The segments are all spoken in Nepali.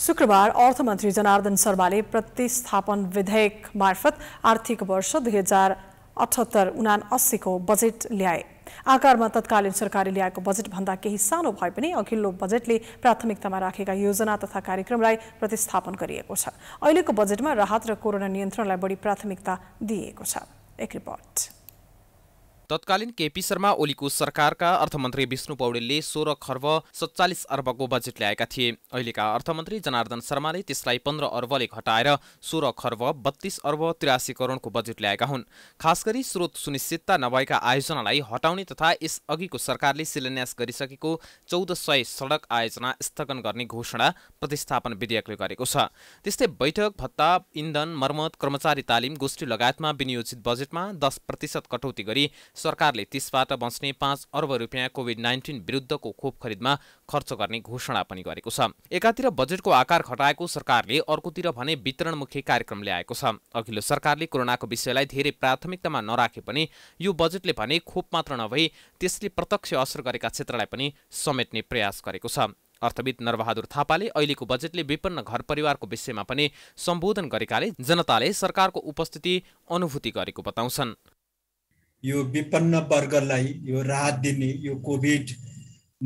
शुक्रबार अर्थमन्त्री जनार्दन शर्माले प्रतिस्थापन विधेयक मार्फत आर्थिक वर्ष दुई हजार अठहत्तर उना अस्सीको बजेट ल्याए आकारमा तत्कालीन सरकारले ल्याएको बजेट भन्दा केही सानो भए पनि अघिल्लो बजेटले प्राथमिकतामा राखेका योजना तथा कार्यक्रमलाई प्रतिस्थापन गरिएको छ अहिलेको बजेटमा राहत र कोरोना नियन्त्रणलाई बढी प्राथमिकता दिइएको छ एक रिपोर्ट तत्कालीन केपी शर्मा ओलीको सरकारका अर्थमन्त्री विष्णु पौडेलले सोह्र खर्ब सत्तालिस अर्बको बजेट ल्याएका थिए अहिलेका अर्थमन्त्री जनार्दन शर्माले त्यसलाई पन्ध्र अर्बले घटाएर सोह्र खर्ब बत्तीस अर्ब त्रियासी करोडको बजेट ल्याएका हुन् खास स्रोत सुनिश्चितता नभएका आयोजनालाई हटाउने तथा यसअघिको सरकारले शिलान्यास गरिसकेको चौध सय सडक आयोजना स्थगन गर्ने घोषणा प्रतिस्थापन विधेयकले गरेको छ त्यस्तै बैठक भत्ता इन्धन मर्मत कर्मचारी तालिम गोष्ठी लगायतमा विनियोजित बजेटमा दस प्रतिशत कटौती गरी सरकारले त्यसबाट बच्ने पाँच अर्ब रुपियाँ कोभिड नाइन्टिन विरुद्धको खोप खरिदमा खर्च गर्ने घोषणा पनि गरेको छ एकातिर बजेटको आकार घटाएको सरकारले अर्कोतिर भने वितरणमुखी कार्यक्रम ल्याएको छ अघिल्लो सरकारले कोरोनाको विषयलाई धेरै प्राथमिकतामा नराखे पनि यो बजेटले भने खोप मात्र नभई त्यसले प्रत्यक्ष असर गरेका क्षेत्रलाई पनि समेट्ने प्रयास गरेको छ अर्थविद नरबहादुर थापाले अहिलेको बजेटले विपन्न घर परिवारको विषयमा पनि सम्बोधन गरेकाले जनताले सरकारको उपस्थिति अनुभूति गरेको बताउँछन् यो विपन्न वर्गलाई यो राहत दिने यो कोभिड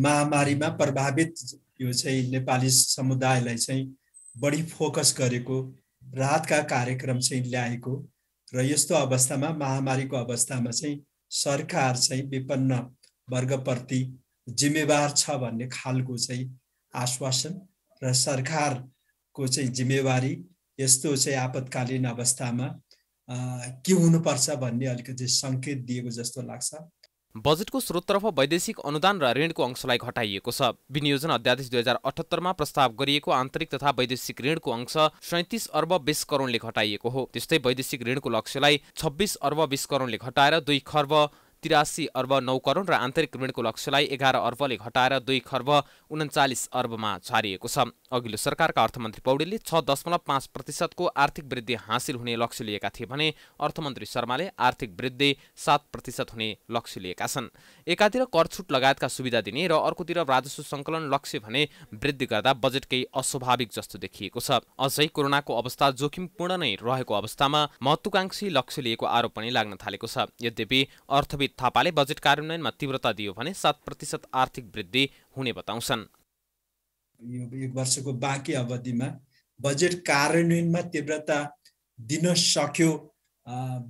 महामारीमा प्रभावित यो चाहिँ नेपाली समुदायलाई चाहिँ बढी फोकस गरेको राहतका कार्यक्रम चाहिँ ल्याएको र यस्तो अवस्थामा महामारीको अवस्थामा चाहिँ सरकार चाहिँ विपन्न वर्गप्रति जिम्मेवार छ भन्ने खालको चाहिँ आश्वासन र सरकारको चाहिँ जिम्मेवारी यस्तो चाहिँ आपतकालीन अवस्थामा के हुनुपर्छ भन्ने अलिकति सङ्केत दिएको जस्तो लाग्छ बजेटको स्रोततर्फ वैदेशिक अनुदान र ऋणको अंशलाई घटाइएको छ विनियोजन अध्यादेश दुई हजार अठहत्तरमा प्रस्ताव गरिएको आन्तरिक तथा वैदेशिक ऋणको अंश सैतिस अर्ब बिस करोडले घटाइएको हो त्यस्तै वैदेशिक ऋणको लक्ष्यलाई छब्बिस अर्ब बिस करोडले घटाएर दुई खर्ब तिरासी अर्ब नौ करोड र आन्तरिक ऋणको लक्ष्यलाई एघार अर्बले घटाएर दुई खर्ब उन्चालिस अर्बमा छारिएको छ अघिल्लो सरकारका अर्थमन्त्री पौडेलले छ दशमलव पाँच प्रतिशतको आर्थिक वृद्धि हासिल हुने लक्ष्य लिएका थिए भने अर्थमन्त्री शर्माले आर्थिक वृद्धि सात प्रतिशत हुने लक्ष्य लिएका छन् एकातिर कर छुट लगायतका सुविधा दिने र अर्कोतिर राजस्व सङ्कलन लक्ष्य भने वृद्धि गर्दा बजेट केही अस्वाभाविक जस्तो देखिएको छ अझै कोरोनाको अवस्था जोखिमपूर्ण नै रहेको अवस्थामा महत्वाकांक्षी लक्ष्य लिएको आरोप पनि लाग्न थालेको छ यद्यपि अर्थविद अनित थापाले बजेट कार्यान्वयनमा तीव्रता दियो भने सात प्रतिशत आर्थिक वृद्धि हुने बताउँछन् यो एक वर्षको बाँकी अवधिमा बजेट कार्यान्वयनमा तीव्रता दिन सक्यो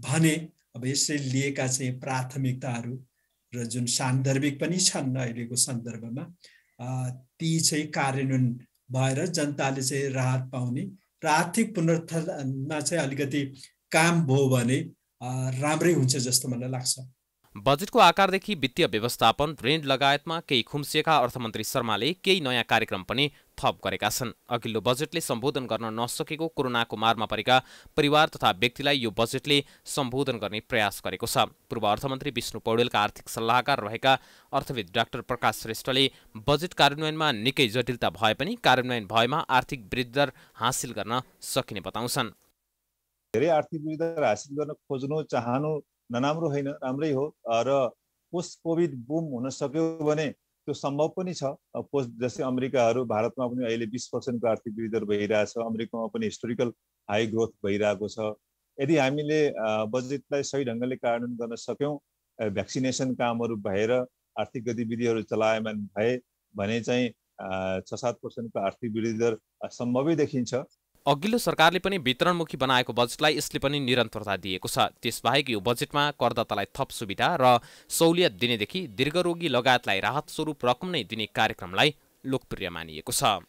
भने अब यसले लिएका चाहिँ प्राथमिकताहरू र जुन सान्दर्भिक पनि छन् अहिलेको सन्दर्भमा ती चाहिँ कार्यान्वयन भएर जनताले चाहिँ राहत पाउने र आर्थिक पुनरुत्थानमा चाहिँ अलिकति काम भयो भने राम्रै हुन्छ जस्तो मलाई लाग्छ बजेटको आकारदेखि वित्तीय व्यवस्थापन ऋण लगायतमा केही खुम्सिएका अर्थमन्त्री शर्माले केही नयाँ कार्यक्रम पनि थप गरेका छन् अघिल्लो बजेटले सम्बोधन गर्न नसकेको कोरोनाको मारमा परेका परिवार तथा व्यक्तिलाई यो बजेटले सम्बोधन गर्ने प्रयास गरेको छ पूर्व अर्थमन्त्री विष्णु पौडेलका आर्थिक सल्लाहकार रहेका अर्थविद डाक्टर प्रकाश श्रेष्ठले बजेट कार्यान्वयनमा निकै जटिलता भए पनि कार्यान्वयन भएमा आर्थिक वृद्धि दर हासिल गर्न सकिने बताउँछन् धेरै आर्थिक वृद्धि हासिल गर्न खोज्नु चाहनु नराम्रो होइन राम्रै हो र पोस्ट कोभिड बुम हुन सक्यो भने त्यो सम्भव पनि छ पोस्ट जस्तै अमेरिकाहरू भारतमा पनि अहिले बिस पर्सेन्टको आर्थिक वृद्धि दर भइरहेछ अमेरिकामा पनि हिस्टोरिकल हाई ग्रोथ भइरहेको छ यदि हामीले बजेटलाई सही ढङ्गले कार्यान्वयन गर्न सक्यौँ भ्याक्सिनेसन कामहरू भएर आर्थिक गतिविधिहरू चलायमान भए भने चाहिँ छ सात पर्सेन्टको आर्थिक वृद्धि दर सम्भवै देखिन्छ अघिल्लो सरकारले पनि वितरणमुखी बनाएको बजेटलाई यसले पनि निरन्तरता दिएको छ त्यसबाहेक यो बजेटमा करदातालाई थप सुविधा र सहुलियत दिनेदेखि दीर्घरोगी लगायतलाई राहत स्वरूप रकम नै दिने कार्यक्रमलाई लोकप्रिय मानिएको छ